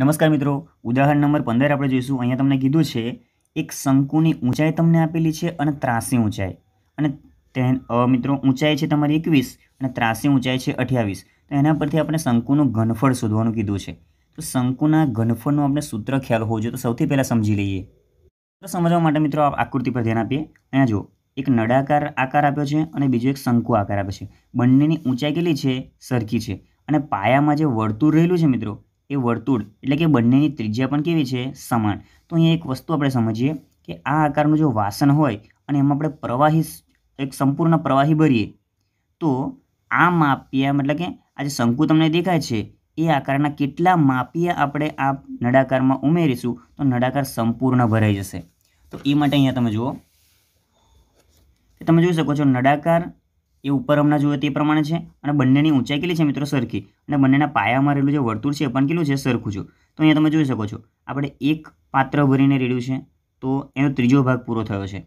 નમસ્કાર મિત્રો ઉદાહરણ નંબર પંદર આપણે જોઈશું અહીંયા તમને કીધું છે એક શંકુની ઊંચાઈ તમને આપેલી છે અને ત્રાસી ઊંચાઈ અને તે મિત્રો ઊંચાઈ છે તમારી એકવીસ અને ત્રાસી ઊંચાઈ છે અઠ્યાવીસ તો એના પરથી આપણે શંકુનું ઘનફળ શોધવાનું કીધું છે તો શંકુના ઘનફળનું આપણે સૂત્ર ખ્યાલ હોવો જોઈએ તો સૌથી પહેલાં સમજી લઈએ તો સમજવા માટે મિત્રો આકૃતિ પર ધ્યાન આપીએ અહીંયા જો એક નડાકાર આકાર આપ્યો છે અને બીજો એક શંકુ આકાર આપ્યો છે બંનેની ઊંચાઈ કેટલી છે સરખી છે અને પાયામાં જે વર્તુળ રહેલું છે મિત્રો એ વર્તુળ એટલે કે બંનેની ત્રિજ્યા પણ કેવી છે સમાન તો અહીંયા એક વસ્તુ આપણે સમજીએ કે આ આકારનું જો વાસણ હોય અને એમાં આપણે પ્રવાહી એક સંપૂર્ણ પ્રવાહી ભરીએ તો આ માપિયા મતલબ કે આ જે શંકુ તમને દેખાય છે એ આકારના કેટલા માપિયા આપણે આ નળાકારમાં ઉમેરીશું તો નળાકાર સંપૂર્ણ ભરાઈ જશે તો એ માટે અહીંયા તમે જુઓ તમે જોઈ શકો છો નળાકાર એ ઉપર હમણાં જોયો તે પ્રમાણે છે અને બંનેની ઊંચાઈ કેટલી છે મિત્રો સરખી અને બંનેના પાયામાં રહેલું જે વર્તુળ છે એ પણ કેટલું છે સરખું છું તો અહીંયા તમે જોઈ શકો છો આપણે એક પાત્ર ભરીને રેડ્યું છે તો એનો ત્રીજો ભાગ પૂરો થયો છે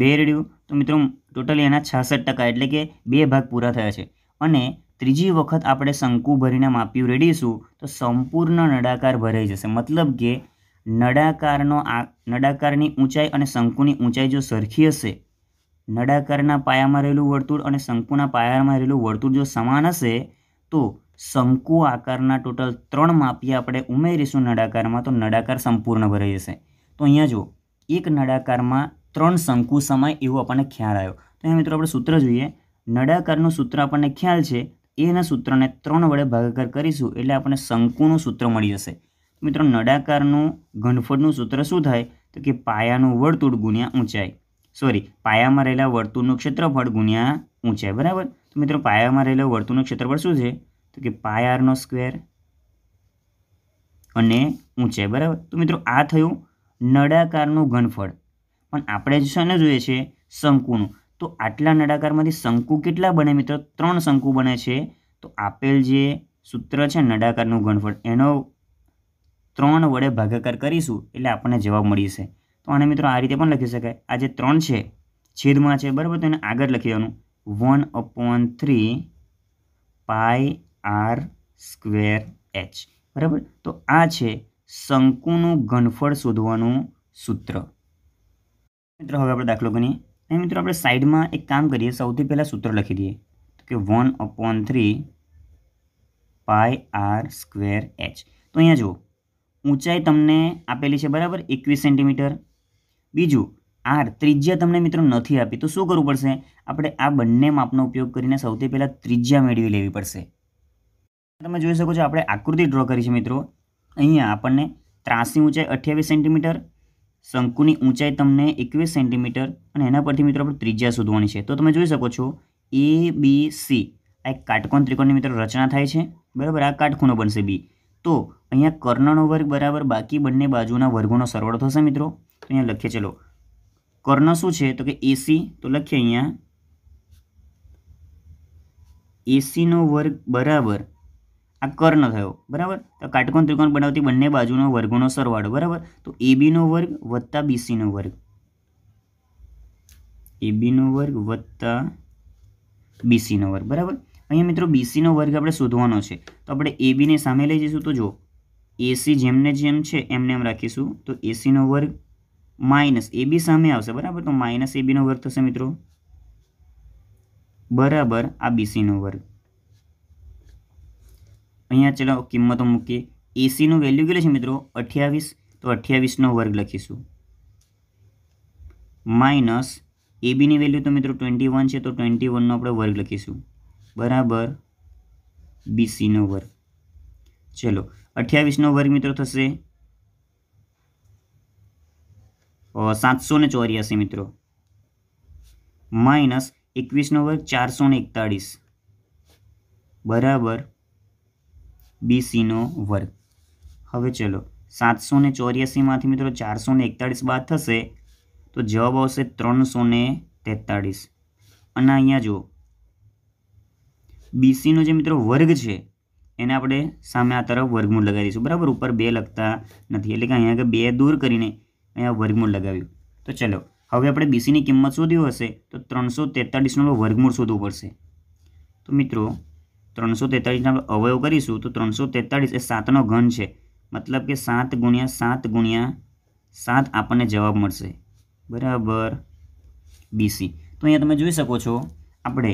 બે રેડ્યું તો મિત્રો ટોટલી એના છાસઠ ટકા એટલે કે બે ભાગ પૂરા થયા છે અને ત્રીજી વખત આપણે શંકુ ભરીને માપ્યું રેડીશું તો સંપૂર્ણ નડાકાર ભરાઈ જશે મતલબ કે નડાકારનો આ નડાકારની ઊંચાઈ અને શંકુની ઊંચાઈ જો સરખી હશે નળાકારના પાયામાં રહેલું વર્તુળ અને શંકુના પાયામાં રહેલું વર્તુળ જો સમાન હશે તો શંકુ આકારના ટોટલ ત્રણ માપી આપણે ઉમેરીશું નળાકારમાં તો નળાકાર સંપૂર્ણ ભરાઈ જશે તો અહીંયા જુઓ એક નળાકારમાં ત્રણ શંકુ સમાય એવો આપણને ખ્યાલ આવ્યો તો અહીંયા મિત્રો આપણે સૂત્ર જોઈએ નળાકારનું સૂત્ર આપણને ખ્યાલ છે એના સૂત્રને ત્રણ વડે ભાગાકાર કરીશું એટલે આપણને શંકુનું સૂત્ર મળી જશે મિત્રો નળાકારનું ઘનફળનું સૂત્ર શું થાય તો કે પાયાનું વર્તુળ ગુણ્યા ઊંચાઈ સોરી પાયામાં રહેલા વર્તુળનું ક્ષેત્રફળ ગુણ્યા ઊંચાઈ બરાબર તો મિત્રો પાયામાં રહેલા વર્તુળનું ક્ષેત્રફળ શું છે તો કે પાયારનો સ્ક્વેર અને ઊંચાઈ બરાબર તો મિત્રો આ થયું નળાકારનું ઘનફળ પણ આપણે જ શાને જોઈએ છે શંકુનું તો આટલા નળાકારમાંથી શંકુ કેટલા બને મિત્રો ત્રણ શંકુ બને છે તો આપેલ જે સૂત્ર છે નડાકારનું ઘનફળ એનો ત્રણ વડે ભાગાકાર કરીશું એટલે આપણને જવાબ મળી છે તો આને મિત્રો આ રીતે પણ લખી શકાય આ જે ત્રણ છે છેદમાં છે બરાબર તો એને આગળ લખી દેવાનું one upon three pi r square h બરાબર તો આ છે શંકુનું ઘનફળ શોધવાનું સૂત્ર મિત્રો હવે આપણે દાખલો ગણીએ અહીં મિત્રો આપણે સાઈડમાં એક કામ કરીએ સૌથી પહેલાં સૂત્ર લખી દઈએ તો કે one upon three pi r square h તો અહીંયા જુઓ ઊંચાઈ તમને આપેલી છે બરાબર એકવીસ સેન્ટીમીટર બીજું આર ત્રિજ્યા તમને મિત્રો નથી આપી તો શું કરવું પડશે આપણે આ બંને માપનો ઉપયોગ કરીને સૌથી પહેલાં ત્રિજ્યા મેળવી લેવી પડશે તમે જોઈ શકો છો આપણે આકૃતિ ડ્રો કરી છે મિત્રો અહીંયા આપણને ત્રાસની ઊંચાઈ અઠ્યાવીસ સેન્ટીમીટર શંકુની ઊંચાઈ તમને એકવીસ સેન્ટીમીટર અને એના પરથી મિત્રો આપણે ત્રિજ્યા શોધવાની છે તો તમે જોઈ શકો છો એ બી સી આ એક કાટકોણ ત્રિકોણની મિત્રો રચના થાય છે બરાબર આ કાટખૂણો બનશે બી તો અહીંયા કર્ણનો વર્ગ બરાબર બાકી બંને બાજુના વર્ગોનો સરવાળો થશે મિત્રો અહીંયા લખીએ ચલો કર્ણ શું છે તો કે એસી તો લખીએ અહીંયા એસીનો વર્ગ બરાબર આ કર્ણ થયો બરાબર તો કાટકોણ ત્રિકોણ બનાવતી બંને બાજુનો વર્ગોનો સરવાળો બરાબર તો એબીનો વર્ગ વત્તા બીસીનો વર્ગ એબીનો વર્ગ વત્તા બીસીનો વર્ગ બરાબર અહીંયા મિત્રો બીસીનો વર્ગ આપણે શોધવાનો છે તો આપણે એબીને સામે લઈ જઈશું તો જો એસી જેમને જેમ છે એમને એમ રાખીશું તો એસીનો વર્ગ માઇનસ એબી સામે આવશે બરાબર તો માઇનસ એબીનો વર્ગ થશે મિત્રો બરાબર આ બીસીનો વર્ગ અહીંયા ચલો કિંમતો મૂકીએ એસીનું વેલ્યુ કેટલું છે મિત્રો અઠ્યાવીસ તો અઠ્યાવીસનો વર્ગ લખીશું માઇનસ એબીની વેલ્યુ તો મિત્રો ટ્વેન્ટી વન છે તો ટ્વેન્ટી વનનો આપણે વર્ગ લખીશું બરાબર બીસીનો વર્ગ ચલો અઠ્યાવીસનો વર્ગ મિત્રો થશે સાતસો ને ચોર્યાસી મિત્રો માઇનસ એકવીસનો વર્ગ ચારસો ને એકતાળીસ બરાબર બીસીનો વર્ગ હવે ચલો સાતસો ને ચોર્યાસીમાંથી મિત્રો ચારસો ને એકતાળીસ બાદ થશે તો જવાબ આવશે ત્રણસો ને તેતાળીસ અને અહીંયા જુઓ બીસીનો જે મિત્રો વર્ગ છે એને આપણે સામે આ તરફ વર્ગમૂળ લગાવી દઈશું બરાબર ઉપર બે લખતા નથી એટલે કે અહીંયા આગળ બે દૂર કરીને અહીંયા વર્ગમૂળ લગાવ્યું તો ચલો હવે આપણે બીસીની કિંમત શોધી હશે તો ત્રણસો તેતાળીસનું વર્ગમૂળ શોધવું પડશે તો મિત્રો ત્રણસો તેતાળીસના આપણે અવયવ કરીશું તો ત્રણસો તેતાળીસ એ સાતનો ઘન છે મતલબ કે સાત ગુણ્યા સાત ગુણ્યા સાત આપણને જવાબ મળશે બરાબર બીસી તો અહીંયા તમે જોઈ શકો છો આપણે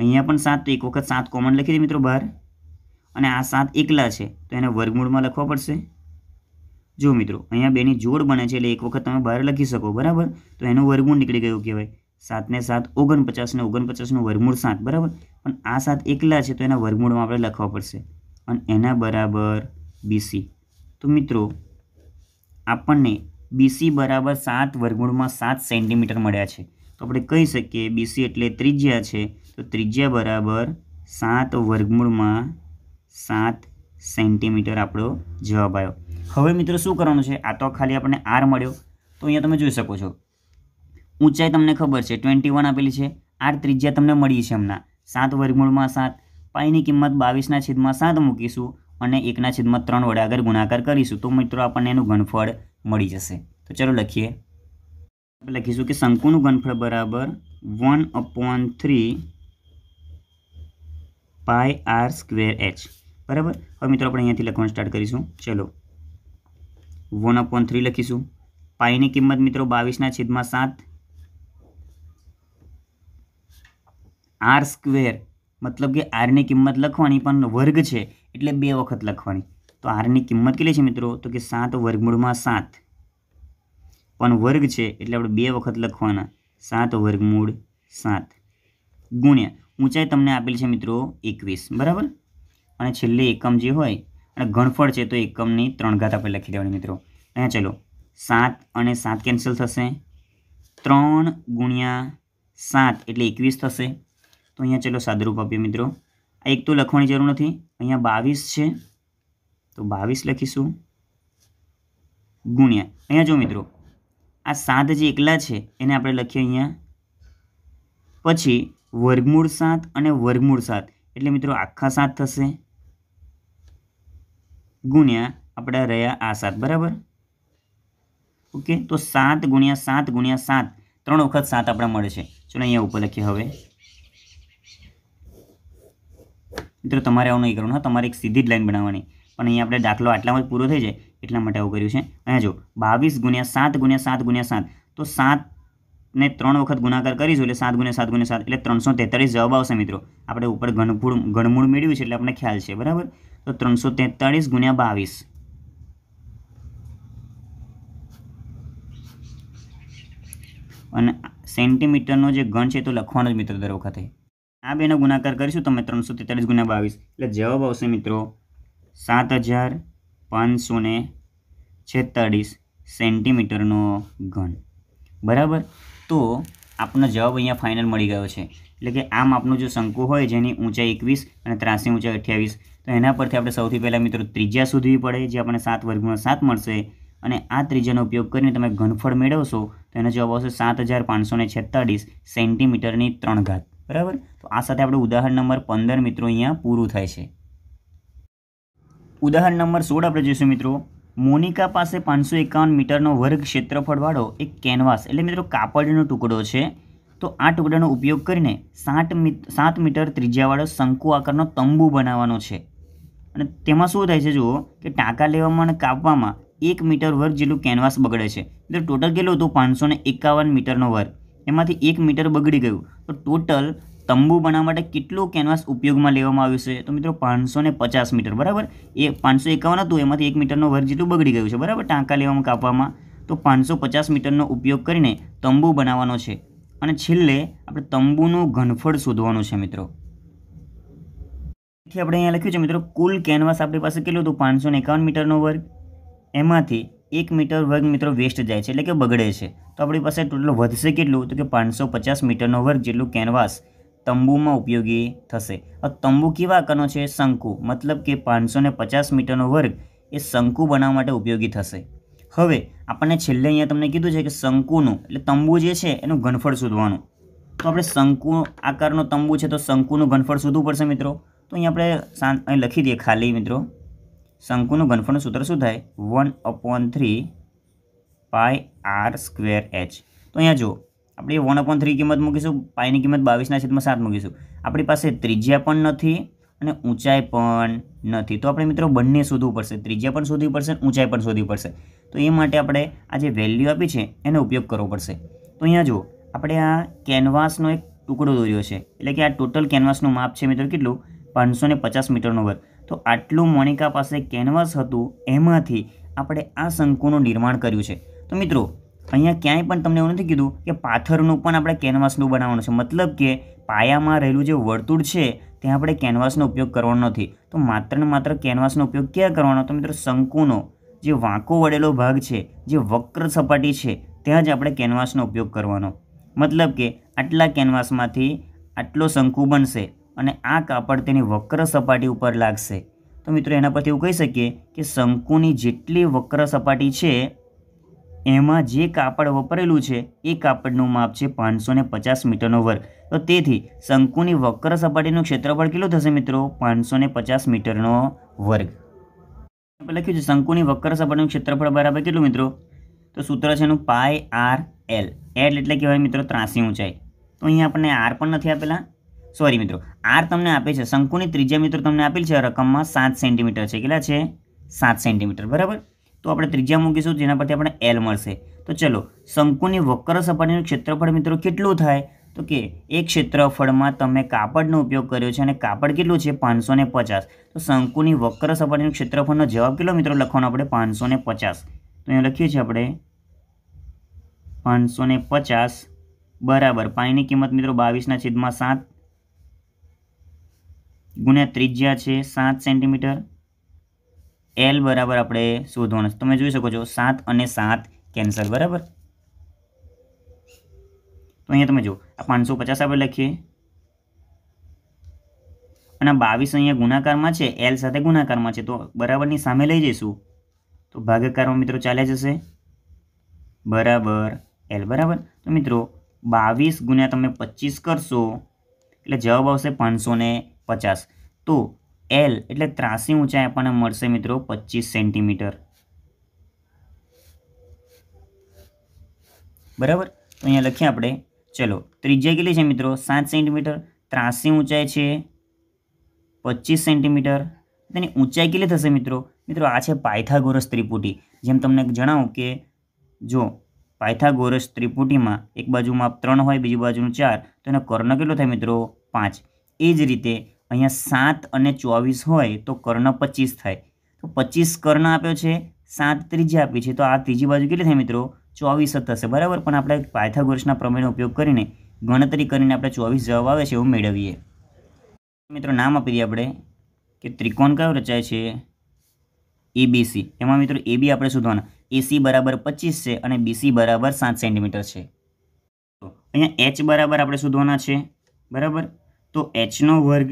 અહીંયા પણ સાત એક વખત સાત કોમન લખી દે મિત્રો બહાર અને આ સાત એકલા છે તો એને વર્ગમૂળમાં લખવા પડશે જો મિત્રો અહીંયા બેની જોડ બને છે એટલે એક વખત તમે બહાર લખી શકો બરાબર તો એનું વર્ગમૂળ નીકળી ગયું કહેવાય સાતને સાત ઓગણપચાસ ને ઓગણપચાસનું વર્ગમૂળ સાત બરાબર પણ આ સાત એકલા છે તો એના વર્ગમૂળમાં આપણે લખવા પડશે અને એના બરાબર બીસી તો મિત્રો આપણને બીસી બરાબર સાત વર્ગમૂળમાં સાત સેન્ટીમીટર મળ્યા છે તો આપણે કહી શકીએ બીસી એટલે ત્રિજ્યા છે તો ત્રિજ્યા બરાબર સાત વર્ગમૂળમાં સાત સેન્ટીમીટર આપણો જવાબ આવ્યો હવે મિત્રો શું કરવાનું છે આ તો ખાલી આપણને આર મળ્યો તો અહીંયા તમે જોઈ શકો છો ઊંચાઈ તમને ખબર છે ટ્વેન્ટી વન આપેલી છે આર ત્રિજ્યા તમને મળી છે હમણાં સાત વર્ગમૂળમાં સાત પાઈની કિંમત બાવીસના છેદમાં સાત મૂકીશું અને એકના છેદમાં ત્રણ વડે આગળ ગુણાકાર કરીશું તો મિત્રો આપણને એનું ગણફળ મળી જશે તો ચાલો લખીએ લખીશું કે શંકુનું ગણફળ બરાબર one upon three pi r square h બરાબર હવે મિત્રો આપણે અહીંયાથી લખવાનું સ્ટાર્ટ કરીશું ચલો વન અપોન થ્રી લખીશું પાઈની કિંમત મિત્રો બાવીસના છેદમાં સાત આર સ્ક્વેર મતલબ કે આરની કિંમત લખવાની પણ વર્ગ છે એટલે બે વખત લખવાની તો આરની કિંમત કેટલી છે મિત્રો તો કે સાત વર્ગમૂળમાં સાત પણ વર્ગ છે એટલે આપણે બે વખત લખવાના સાત વર્ગમૂળ સાત ગુણ્યા ઊંચાઈ તમને આપેલી છે મિત્રો એકવીસ બરાબર અને છેલ્લે એકમ જે હોય અને ગણફળ છે તો એકમની ત્રણ ઘાત આપણે લખી દેવાની મિત્રો અહીંયા ચલો સાત અને સાત કેન્સલ થશે ત્રણ ગુણ્યા સાત એટલે એકવીસ થશે તો અહીંયા ચલો સાદરૂપ આપીએ મિત્રો આ એક તો લખવાની જરૂર નથી અહીંયા બાવીસ છે તો બાવીસ લખીશું ગુણ્યા અહીંયા જો મિત્રો આ સાત જે એકલા છે એને આપણે લખીએ અહીંયા પછી વર્ગમૂળ સાત અને વર્ગમૂળ સાત એટલે મિત્રો આખા સાત થશે ગુણ્યા આપણા રહ્યા આ સાત બરાબર ઓકે તો સાત ગુણ્યા સાત ગુણ્યા સાત ત્રણ વખત સાત આપણા મળે છે ચલો અહીંયા ઉપર લખીએ હવે મિત્રો તમારે આવું નહીં કરવાનું હા તમારે એક સીધી જ લાઈન બનાવવાની પણ અહીંયા આપણે દાખલો આટલામાં જ પૂરો થઈ જાય એટલા માટે આવું કર્યું છે અહીંયા જો બાવીસ ગુણ્યા સાત ગુણ્યા સાત ગુણ્યા સાત તો સાત ને ત્રણ વખત ગુણાકાર કરીશું એટલે સાત ગુણ્યા સાત ગુણ્યા સાત એટલે ત્રણસો તેતાળીસ જવાબ આવશે મિત્રો આપણે ઉપર ઘનફૂળ ઘનમૂળ મેળવ્યું છે એટલે આપણને ખ્યાલ છે બરાબર તો ત્રણસો તેતાળીસ ગુણ્યા બાવીસ અને સેન્ટીમીટરનો જે ગણ છે તો લખવાનો જ મિત્રો દર વખતે આ બેનો ગુણાકાર કરીશું તમે ત્રણસો તેતાળીસ ગુણ્યા બાવીસ એટલે જવાબ આવશે મિત્રો સાત હજાર પાંચસો ને છેતાળીસ સેન્ટીમીટરનો ઘન બરાબર તો આપણો જવાબ અહીંયા ફાઇનલ મળી ગયો છે એટલે કે આ માપનું જો શંકુ હોય જેની ઊંચાઈ એકવીસ અને ત્રાસી ઊંચાઈ અઠ્યાવીસ તો એના પરથી આપણે સૌથી પહેલાં મિત્રો ત્રીજા શોધવી પડે જે આપણને સાત વર્ગમાં સાત મળશે અને આ ત્રીજાનો ઉપયોગ કરીને તમે ઘનફળ મેળવશો તો એનો જવાબ આવશે સાત હજાર પાંચસો ને સેન્ટીમીટરની ત્રણ ઘાત બરાબર તો આ સાથે આપણે ઉદાહરણ નંબર પંદર મિત્રો અહીંયા પૂરું થાય છે ઉદાહરણ નંબર સોળ આપણે જોઈશું મિત્રો મોનિકા પાસે પાંચસો એકાવન મીટરનો વર્ગ ક્ષેત્રફળવાળો એક કેનવાસ એટલે મિત્રો કાપડનો ટુકડો છે તો આ ટુકડાનો ઉપયોગ કરીને સાત મી સાત મીટર ત્રિજ્યાવાળો શંકુ આકારનો તંબુ બનાવવાનો છે અને તેમાં શું થાય છે જુઓ કે ટાંકા લેવામાં અને કાપવામાં એક મીટર વર્ગ જેટલું કેનવાસ બગડે છે એટલે ટોટલ કેટલું હતું પાંચસો ને એકાવન મીટરનો વર્ગ એમાંથી એક મીટર બગડી ગયું તો ટોટલ તંબુ બનાવવા માટે કેટલો કેનવાસ ઉપયોગમાં લેવામાં આવ્યું છે તો મિત્રો પાંચસો ને પચાસ મીટર બરાબર એ પાંચસો એકાવન હતું એમાંથી એક મીટરનો વર્ગ જેટલું બગડી ગયું છે બરાબર ટાંકા લેવામાં કાપવામાં તો પાંચસો પચાસ મીટરનો ઉપયોગ કરીને તંબુ બનાવવાનો છે અને છેલ્લે આપણે તંબુનું ઘનફળ શોધવાનું છે મિત્રો તેથી આપણે અહીંયા લખ્યું છે મિત્રો કુલ કેનવાસ આપણી પાસે કેટલું હતું પાંચસો એકાવન મીટરનો વર્ગ એમાંથી એક મીટર વર્ગ મિત્રો વેસ્ટ જાય છે એટલે કે બગડે છે તો આપણી પાસે ટોટલ વધશે કેટલું તો કે પાંચસો પચાસ મીટરનો વર્ગ જેટલું કેનવાસ તંબુમાં ઉપયોગી થશે આ તંબુ કેવા આકારનો છે શંકુ મતલબ કે પાંચસો પચાસ મીટરનો વર્ગ એ શંકુ બનાવવા માટે ઉપયોગી થશે હવે આપણને છેલ્લે અહીંયા તમને કીધું છે કે શંકુનું એટલે તંબુ જે છે એનું ઘનફળ શોધવાનું તો આપણે શંકુ આકારનો તંબુ છે તો શંકુનું ઘનફળ શોધવું પડશે મિત્રો તો અહીંયા આપણે અહીં લખી દઈએ ખાલી મિત્રો શંકુનું ઘનફળનું સૂત્ર શું થાય one upon three pi r square h તો અહીંયા જુઓ આપણે વન અપોન થ્રી કિંમત મૂકીશું પાયની કિંમત બાવીસના છેદમાં સાત મૂકીશું આપણી પાસે ત્રિજ્યા પણ નથી અને ઊંચાઈ પણ નથી તો આપણે મિત્રો બંને શોધવું પડશે ત્રિજ્યા પણ શોધવી પડશે ઊંચાઈ પણ શોધવી પડશે તો એ માટે આપણે આ જે વેલ્યુ આપી છે એનો ઉપયોગ કરવો પડશે તો અહીંયા જુઓ આપણે આ કેનવાસનો એક ટુકડો દોર્યો છે એટલે કે આ ટોટલ કેનવાસનું માપ છે મિત્રો કેટલું પાંચસો ને પચાસ મીટરનું વર્ગ તો આટલું મોનિકા પાસે કેનવાસ હતું એમાંથી આપણે આ શંકુનું નિર્માણ કર્યું છે તો મિત્રો અહીંયા ક્યાંય પણ તમને એવું નથી કીધું કે પાથરનું પણ આપણે કેનવાસનું બનાવવાનું છે મતલબ કે પાયામાં રહેલું જે વર્તુળ છે ત્યાં આપણે કેનવાસનો ઉપયોગ કરવાનો નથી તો માત્ર ને માત્ર કેનવાસનો ઉપયોગ ક્યાં કરવાનો તો મિત્રો શંકુનો જે વાંકો વળેલો ભાગ છે જે વક્ર સપાટી છે ત્યાં જ આપણે કેનવાસનો ઉપયોગ કરવાનો મતલબ કે આટલા કેનવાસમાંથી આટલો શંકુ બનશે અને આ કાપડ તેની વક્ર સપાટી ઉપર લાગશે તો મિત્રો એના પરથી એવું કહી શકીએ કે શંકુની જેટલી વક્ર સપાટી છે એમાં જે કાપડ વપરેલું છે એ કાપડનું માપ છે પાંચસો ને પચાસ મીટરનો વર્ગ તો તેથી શંકુની વક્ર સપાટીનું ક્ષેત્રફળ કેટલું થશે મિત્રો પાંચસો ને પચાસ મીટરનો વર્ગ આપણે લખ્યું છે શંકુની વક્ર સપાટીનું ક્ષેત્રફળ બરાબર કેટલું મિત્રો તો સૂત્ર છે એનું પાય આર એલ એલ એટલે કહેવાય મિત્રો ત્રાસી ઊંચાઈ તો અહીંયા આપણને આર પણ નથી આપેલા સોરી મિત્રો આર તમને આપે છે શંકુની ત્રિજ્યા મિત્રો તમને આપેલ છે રકમમાં સાત સેન્ટીમીટર છે કેટલા છે સાત સેન્ટીમીટર બરાબર તો આપણે ત્રિજ્યા મૂકીશું જેના પરથી આપણે એલ મળશે તો ચલો શંકુની વક્ર સપાટીનું ક્ષેત્રફળ મિત્રો કેટલું થાય તો કે એક ક્ષેત્રફળમાં તમે કાપડનો ઉપયોગ કર્યો છે અને કાપડ કેટલું છે પાંચસો ને પચાસ તો શંકુની વક્ર સપાટીનું ક્ષેત્રફળનો જવાબ કેટલો મિત્રો લખવાનો આપણે પાંચસો ને પચાસ તો અહીંયા લખીએ છીએ આપણે પાંચસો ને પચાસ બરાબર પાણીની કિંમત મિત્રો બાવીસના છેદમાં સાત ગુણ્યા ત્રિજ્યા છે સાત સેન્ટીમીટર એલ બરાબર આપણે શોધવાનું તમે જોઈ શકો છો સાત અને સાત કેન્સલ બરાબર તો અહીંયા તમે જુઓ આ પાંચસો પચાસ આપણે લખીએ અને બાવીસ અહીંયા ગુણાકારમાં છે એલ સાથે ગુણાકારમાં છે તો બરાબરની સામે લઈ જઈશું તો ભાગાકારમાં મિત્રો ચાલ્યા જશે બરાબર એલ બરાબર તો મિત્રો બાવીસ ગુણ્યા તમે પચીસ કરશો એટલે જવાબ આવશે પાંચસો ને પચાસ તો એલ એટલે ત્રાસી ઊંચાઈ આપણને મળશે મિત્રો પચીસ સેન્ટીમીટર બરાબર તો અહીંયા લખીએ આપણે ચલો ત્રિજ્યા કેટલી છે મિત્રો સાત સેન્ટીમીટર ત્રાસી ઊંચાઈ છે પચીસ સેન્ટીમીટર તેની ઊંચાઈ કેટલી થશે મિત્રો મિત્રો આ છે પાયથાગોરસ ત્રિપુટી જેમ તમને જણાવું કે જો પાયથાગોરસ ત્રિપુટીમાં એક બાજુ માપ ત્રણ હોય બીજી બાજુનું ચાર તો એનો કર્ણ કેટલો થાય મિત્રો પાંચ એ જ રીતે અહીંયા સાત અને ચોવીસ હોય તો કર્ણ પચીસ થાય તો પચીસ કર્ણ આપ્યો છે સાત ત્રીજી આપી છે તો આ ત્રીજી બાજુ કેટલી થાય મિત્રો ચોવીસ જ થશે બરાબર પણ આપણે પાયથાગોરસના પ્રમેયનો ઉપયોગ કરીને ગણતરી કરીને આપણે ચોવીસ જવાબ આવે છે એવું મેળવીએ મિત્રો નામ આપી દઈએ આપણે કે ત્રિકોણ કયો રચાય છે એબીસી એમાં મિત્રો બી આપણે શોધવાના એસી બરાબર પચીસ છે અને બીસી બરાબર સાત સેન્ટીમીટર છે તો અહીંયા એચ બરાબર આપણે શોધવાના છે બરાબર તો એચનો વર્ગ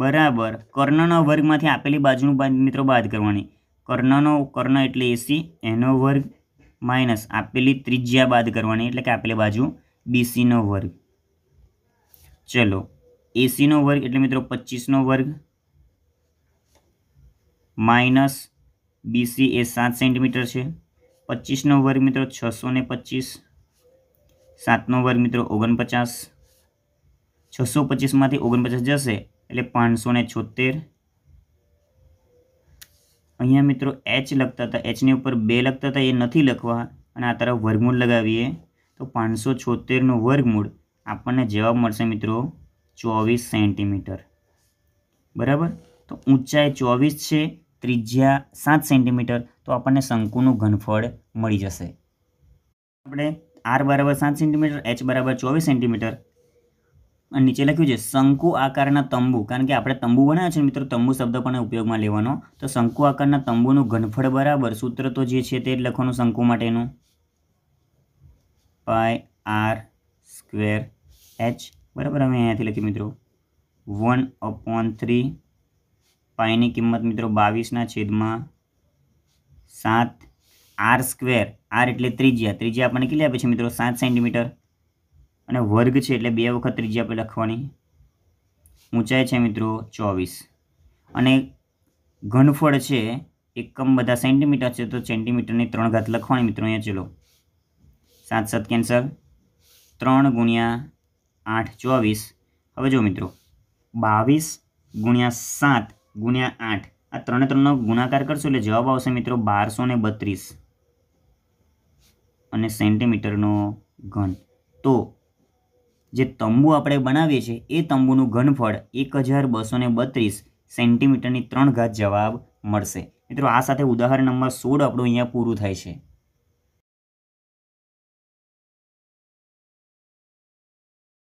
બરાબર કર્ણના વર્ગમાંથી આપેલી બાજુનું મિત્રો બાદ કરવાની કર્ણનો કર્ણ એટલે એસી એનો વર્ગ માઇનસ આપેલી ત્રિજ્યા બાદ કરવાની એટલે કે આપેલી બાજુ બીસીનો વર્ગ ચલો એસીનો વર્ગ એટલે મિત્રો પચીસનો વર્ગ માઇનસ બીસી એ સાત સેન્ટીમીટર છે પચીસનો વર્ગ મિત્રો છસો ને પચીસ સાતનો વર્ગ મિત્રો ઓગણપચાસ છસો પચીસમાંથી ઓગણપચાસ જશે એટલે પાંચસો ને છોતેર અહીંયા મિત્રો એચ લખતા હતા એચની ઉપર બે લખતા હતા એ નથી લખવા અને આ તરફ વર્ગમૂળ લગાવીએ તો પાંચસો છોતેરનું વર્ગમૂળ આપણને જવાબ મળશે મિત્રો ચોવીસ સેન્ટીમીટર બરાબર તો ઊંચાઈ ચોવીસ છે ત્રિજ્યા સાત સેન્ટીમીટર તો આપણને શંકુનું ઘનફળ મળી જશે આપણે આર બરાબર સાત સેન્ટીમીટર એચ બરાબર ચોવીસ સેન્ટીમીટર અને નીચે લખ્યું છે શંકુ આકારના તંબુ કારણ કે આપણે તંબુ બનાવ્યા છે મિત્રો તંબુ શબ્દ પણ ઉપયોગમાં લેવાનો તો શંકુ આકારના તંબુનું ઘનફળ બરાબર સૂત્ર તો જે છે તે જ લખવાનું શંકુ માટેનું પાય આર સ્ક્વેર એચ બરાબર અમે અહીંયાથી લખ્યું મિત્રો વન અપોન થ્રી પાયની કિંમત મિત્રો બાવીસના છેદમાં સાત આર સ્ક્વેર આર એટલે ત્રિજ્યા ત્રિજ્યા આપણને કેટલી આપે છે મિત્રો સાત સેન્ટીમીટર અને વર્ગ છે એટલે બે વખત ત્રિજ્યા પર લખવાની ઊંચાઈ છે મિત્રો ચોવીસ અને ઘનફળ છે એકમ બધા સેન્ટીમીટર છે તો સેન્ટીમીટરની ત્રણ ઘાત લખવાની મિત્રો અહીંયા ચલો સાત સાત કેન્સર ત્રણ ગુણ્યા આઠ ચોવીસ હવે જો મિત્રો બાવીસ ગુણ્યા સાત ગુણ્યા આઠ આ ત્રણે ત્રણનો ગુણાકાર કરશો એટલે જવાબ આવશે મિત્રો બારસો ને બત્રીસ અને સેન્ટીમીટરનો ઘન તો જે તંબુ આપણે બનાવીએ છીએ એ તંબુનું ઘનફળ એક હજાર બસો બત્રીસ સેન્ટીમીટરની ત્રણ ઘાત જવાબ મળશે મિત્રો આ સાથે ઉદાહરણ નંબર સોળ આપણું અહીંયા પૂરું થાય છે